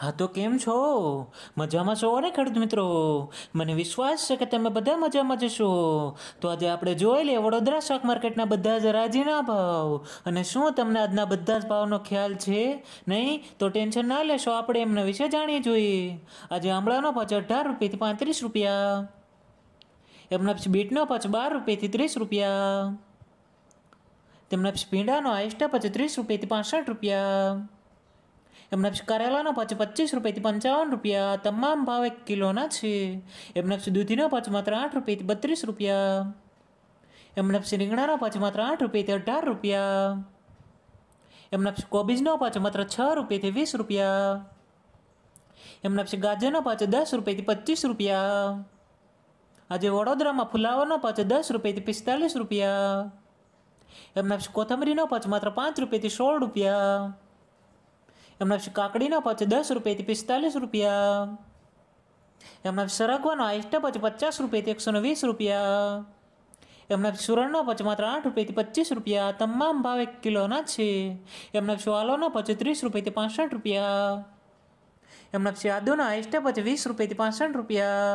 હા તો કેમ છો મજામાં છો ને ખેડૂત મિત્રો મને વિશ્વાસ છે કે તમે બધા મજામાં જશો તો આજે આપણે જોઈ લઈએ વડોદરા સ્ટોક માર્કેટના બધા જ રાજીના ભાવ અને શું તમને આજના બધા જ ભાવનો ખ્યાલ છે નહીં તો ટેન્શન ના લેશો આપણે એમના વિશે જાણીએ જોઈએ આજે આમળાનો ભાવ અઢાર રૂપિયાથી પાંત્રીસ રૂપિયા એમના પછી બીટનો ભાવ બાર રૂપિયાથી ત્રીસ રૂપિયા તેમના પછી પીંડાનો આઈસ્ટા પછી ત્રીસ રૂપિયાથી પાસઠ રૂપિયા એમના પછી કરેલાના પાછું પચીસ રૂપિયાથી પંચાવન રૂપિયા તમામ ભાવ એક કિલોના છે એમના પછી દૂધીના પાછું માત્ર આઠ રૂપિયાથી બત્રીસ રૂપિયા એમના પછી રીંગણાના પાછું માત્ર આઠ રૂપિયાથી અઢાર રૂપિયા એમના પછી કોબીજનો પાછો માત્ર છ રૂપિયાથી વીસ રૂપિયા એમના પછી ગાજરનો પાછો દસ રૂપિયાથી પચીસ રૂપિયા આજે વડોદરામાં ફુલાવાનો પાછો દસ રૂપિયાથી પિસ્તાલીસ રૂપિયા એમના કોથમરીનો પાછો માત્ર પાંચ રૂપિયાથી સોળ રૂપિયા એમના પછી કાકડીના પાછો દસ રૂપિયાથી પિસ્તાલીસ રૂપિયા એમના પછી સરગવાનો આઈસ્ટા પાછો પચાસ રૂપિયાથી એકસો વીસ રૂપિયા એમના સુરણનો પછી માત્ર આઠ રૂપિયાથી પચીસ રૂપિયા તમામ ભાવ એક કિલોના છે એમના પછી વાલોના પછી ત્રીસ રૂપિયાથી પાસઠ રૂપિયા એમના પછી આદુના આઈસ્ટા પછી વીસ રૂપિયાથી પાસઠ રૂપિયા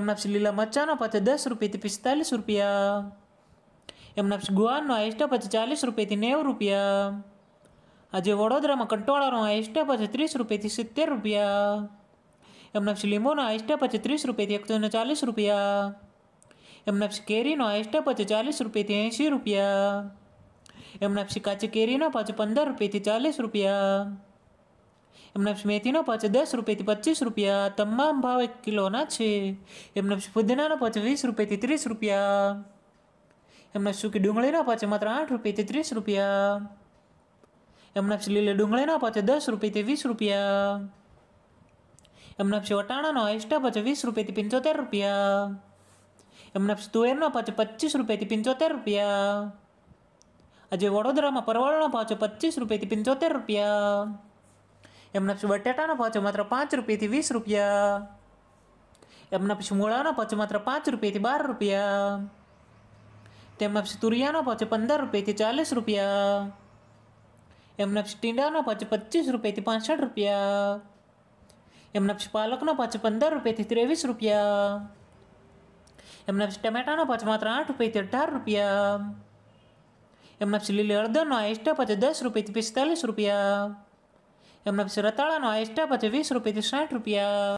એમના પછી લીલા મરચાનો પછી દસ રૂપિયાથી પિસ્તાલીસ રૂપિયા એમના પછી ગુવારનો આઈસ્ટા પછી ચાલીસ રૂપિયાથી નેવું રૂપિયા આજે વડોદરામાં કંટોળાનો આઈસ્ટેપ પછી ત્રીસ રૂપિયાથી સિત્તેર રૂપિયા એમના પછી લીંબુનો આઈસ્ટેપ પછી ત્રીસ રૂપિયાથી એકસો ને ચાલીસ રૂપિયા એમના પછી કેરીનો આઈસ્ટા પછી ચાલીસ રૂપિયાથી એંશી રૂપિયા એમના પછી કાચી કેરીનો પાછો પંદર રૂપિયાથી ચાલીસ રૂપિયા એમના પછી મેથીનો પાછો દસ રૂપિયાથી પચીસ રૂપિયા તમામ ભાવ એક કિલોના છે એમના પછી ફુદીનાનો પાછો વીસ રૂપિયાથી ત્રીસ રૂપિયા એમના સૂકી ડુંગળીના પાછો માત્ર આઠ રૂપિયાથી ત્રીસ રૂપિયા એમને આપશે લીલે ડુંગળીનો પાછો દસ રૂપિયાથી વીસ રૂપિયા એમને આપશે વટાણાનો એક્સ્ટ્રા પાછો વીસ રૂપિયાથી પંચોતેર રૂપિયા એમને આપશે તુવેરનો પાછો પચીસ રૂપિયાથી પંચોતેર રૂપિયા આજે વડોદરામાં પરવાળાનો પાછો પચીસ રૂપિયાથી પંચોતેર રૂપિયા એમને આપશે બટેટાનો પાછો માત્ર પાંચ રૂપિયાથી વીસ રૂપિયા એમના પછી મૂળાનો પાછો માત્ર પાંચ રૂપિયાથી બાર રૂપિયા તેમના પછી તુરિયાનો પાછો પંદર રૂપિયાથી ચાલીસ રૂપિયા એમના ટીંડાના પાંચ પચીસ રૂપિયાથી પાસઠ રૂપિયા એમના પાલકના પાંચ પંદર રૂપિયાથી ત્રેવીસ રૂપિયા એમના ટમેટાના પાંચ માત્ર આઠ રૂપિયાથી અઢાર રૂપિયા એમના પછી લીલી હળદરનો આઈસ્ટા પછી દસ રૂપિયાથી પિસ્તાલીસ રૂપિયા એમના પછી રતાળાનો આઈસ્ટા પછી વીસ રૂપિયાથી સાઠ રૂપિયા